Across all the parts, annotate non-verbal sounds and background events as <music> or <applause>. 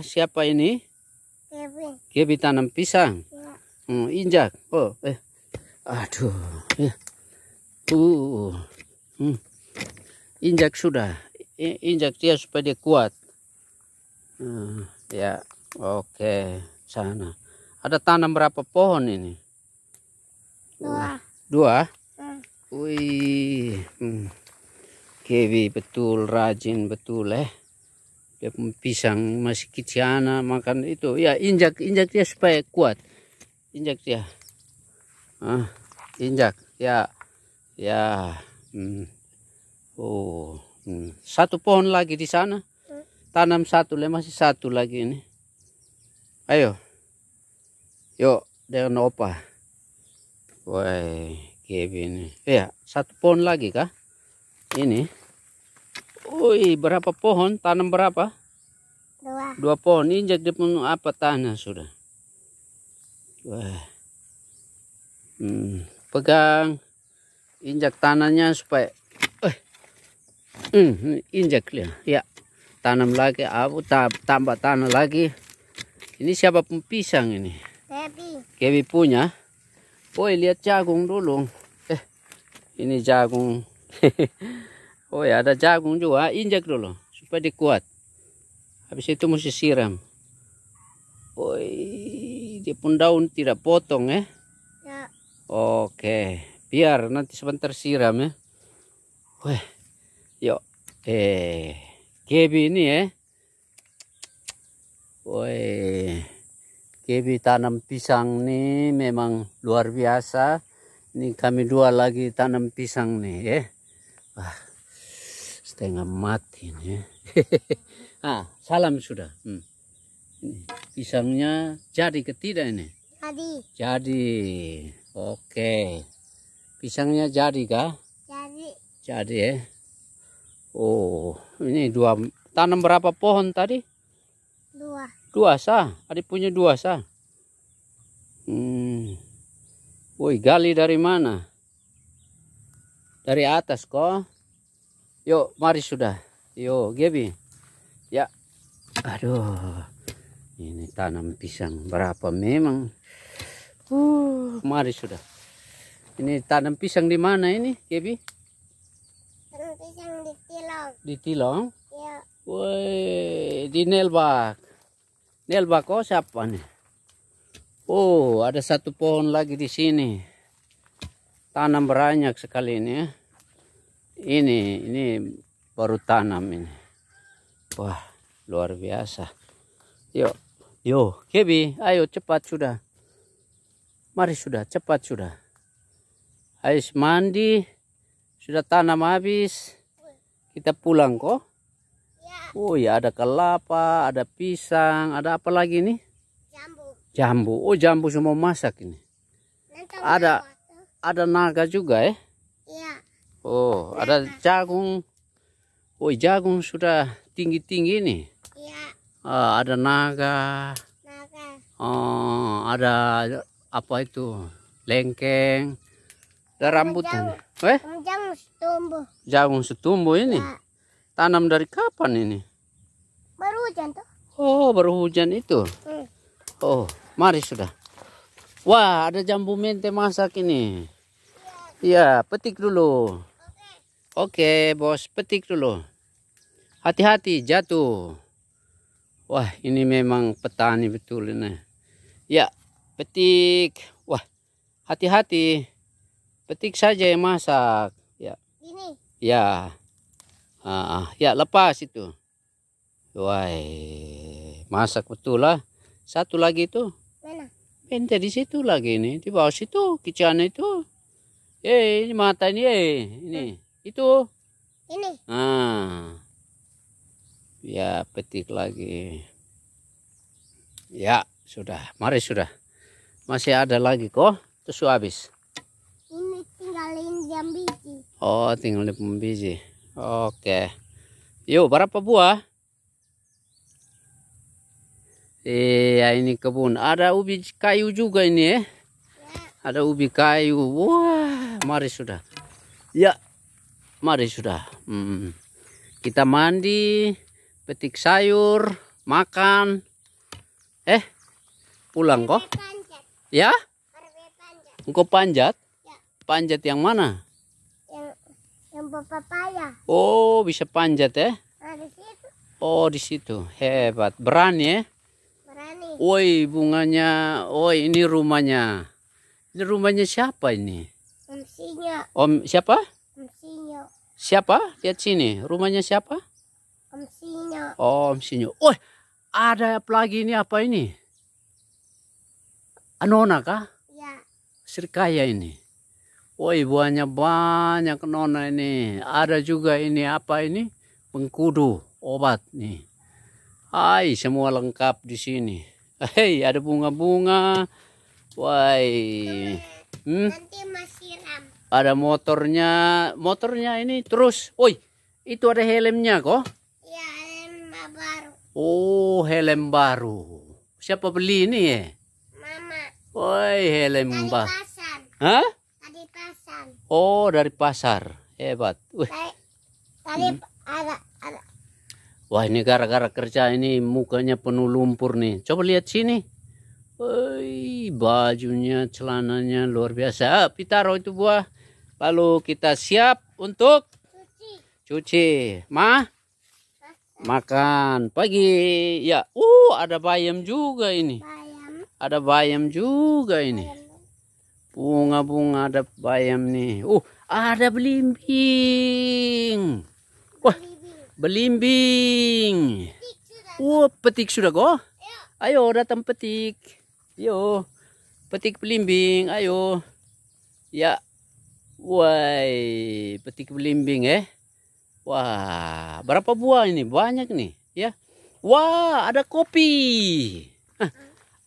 Siapa ini? Kevin. Kevin tanam pisang. Ya. Hmm, injak. Oh, eh. Aduh. Eh. Uh. Hmm. Injak sudah. Injak dia supaya dia kuat. Hmm, ya. Oke, sana. Ada tanam berapa pohon ini? Dua. Dua? Hmm. Wih. Hmm. Kevin betul rajin betul eh ya, pisang masih kiciana makan itu ya injak injak dia supaya kuat injak dia ah injak ya ya hmm. oh hmm. satu pohon lagi di sana tanam satu le masih satu lagi ini ayo yuk dengan opa woi Kevin ya satu pohon lagi kah ini Woi, berapa pohon? Tanam berapa? Dua. Dua pohon. ini jadi pun apa tanah sudah. Wah. Hmm, pegang injak tanahnya supaya eh. Hmm, injak dia. Ya. Tanam lagi abu tambah tanah lagi. Ini siapa pun pisang ini? Kebi. punya. Boy, lihat jagung dulu. Eh, ini jagung. <laughs> Oh ya ada jagung juga, ah, injak dulu supaya dikuat. Habis itu mesti siram. Oi, dia pun daun tidak potong ya. Ya. Oke, biar nanti sebentar siram ya. Wah, yuk. Eh, kebi ini ya. Woi, kebi tanam pisang nih memang luar biasa. Ini kami dua lagi tanam pisang nih eh? ya. Wah setengah mati ini eh. <laughs> ah salam sudah hmm. pisangnya jadi ketidak ini jadi jadi oke pisangnya jadi kah jadi jadi ya oh ini dua tanam berapa pohon tadi dua dua sah adik punya dua sah hmm woi gali dari mana dari atas kok Yuk, mari sudah. Yo, Gebi. Ya. Aduh. Ini tanam pisang berapa memang. Uh, mari sudah. Ini tanam pisang di mana ini, Gebi? Tanam pisang di Tilong. Di Tilong? Iya. Woi, di Nelbak. Nelbak oh siapa nih? Oh, ada satu pohon lagi di sini. Tanam beranyak sekali ini ya ini ini baru tanam ini wah luar biasa yuk yo kebi ayo cepat sudah mari sudah cepat sudah Ais mandi sudah tanam habis kita pulang kok ya. oh ya ada kelapa ada pisang ada apa lagi nih jambu jambu oh jambu semua masak ini ada ya. ada naga juga ya eh? Oh, ada jagung. Oh, jagung sudah tinggi-tinggi nih. Iya. Uh, ada naga. Naga. Oh, ada apa itu? Lengkeng. Ada rambutan. eh? Jagung setumbuh. Jagung setumbuh ini. Ya. Tanam dari kapan ini? Baru hujan tuh. Oh, baru hujan itu. Hmm. Oh, mari sudah. Wah, ada jambu mente masak ini. Iya, iya petik dulu. Oke bos petik dulu. Hati-hati jatuh. Wah ini memang petani betul ini. Ya petik. Wah hati-hati. Petik saja yang masak. Ya. Ini. Ya. Ah, ya lepas itu. Wah masak betul lah. Satu lagi itu. Mana? di situ lagi ini di bawah situ kicauan itu. Eh ini mata ini eh ini. Hmm. Itu. Ini. Ah. Ya, petik lagi. Ya, sudah. Mari sudah. Masih ada lagi kok. Terus habis. Ini tinggalin jam biji. Oh, tinggalin jam biji. Oke. Yuk, berapa buah? Iya, ini kebun. Ada ubi kayu juga ini eh? ya. Ada ubi kayu. Wah, mari sudah. Ya, mari sudah hmm. kita mandi petik sayur makan eh pulang kok ya engkau panjat ya. panjat yang mana yang, yang papaya oh bisa panjat ya eh? oh di situ hebat berani ya berani woi bunganya woi ini rumahnya ini rumahnya siapa ini om sinya om siapa Siapa? Lihat sini. Rumahnya siapa? Om Sinyo. Oh, Om Sinyo. Oh, ada lagi ini apa ini? Anona kah? Ya. Sirkaya ini. Woi, buahnya banyak nona ini. Ada juga ini apa ini? Pengkudu obat nih. Hai, semua lengkap di sini. Hei, ada bunga-bunga. Woi. Hmm? Nanti masih ada motornya, motornya ini terus. oi itu ada helmnya kok? Iya, helm baru. Oh, helm baru. Siapa beli ini ya? Mama. Oi helm baru. pasar. Hah? Dari pasar. Oh, dari pasar. Hebat. dari, hmm. ada, ada. Wah, ini gara-gara kerja ini mukanya penuh lumpur nih. Coba lihat sini. oi bajunya, celananya luar biasa. Ah, Pitaro itu buah Lalu kita siap untuk cuci. cuci. Ma? Makan pagi. Ya, uh ada bayam juga ini. Bayam. Ada bayam juga ini. Bunga-bunga ada bayam nih. Uh, ada belimbing. Wah, belimbing. uh, petik sudah go? Uh, ayo datang petik. Yo. Petik belimbing, ayo. Ya, Woi, petik belimbing eh. Wah, berapa buah ini? Banyak nih, ya. Wah, ada kopi. Hah,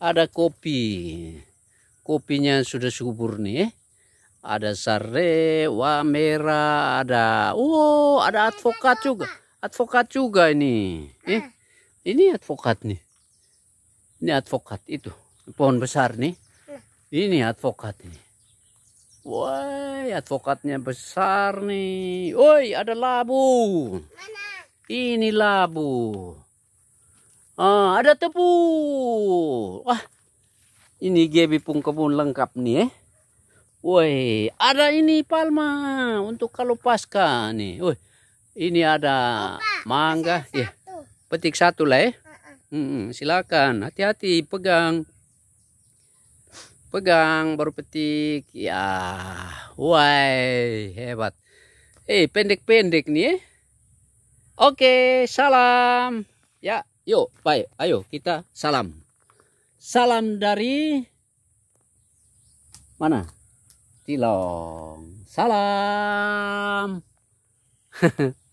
ada kopi. Kopinya sudah subur nih, eh. Ada sare, wah merah, ada oh, ada advokat juga. Advokat juga ini. Eh, ini advokat nih. Ini advokat itu. Pohon besar nih. Ini advokat nih. Woi, advokatnya besar nih. Woi, ada labu. Mana? Ini labu. Ah, ada tebu. Wah, ini gebi pun kebun lengkap nih eh. Woi, ada ini palma untuk kalau pasca nih. Woi, ini ada Opa, mangga. Ya, petik satu lah eh. Uh -uh. Hmm, silakan, hati-hati pegang pegang baru petik ya wai hebat eh hey, pendek-pendek nih eh. oke salam ya yuk baik ayo kita salam salam dari mana Tilong salam <laughs>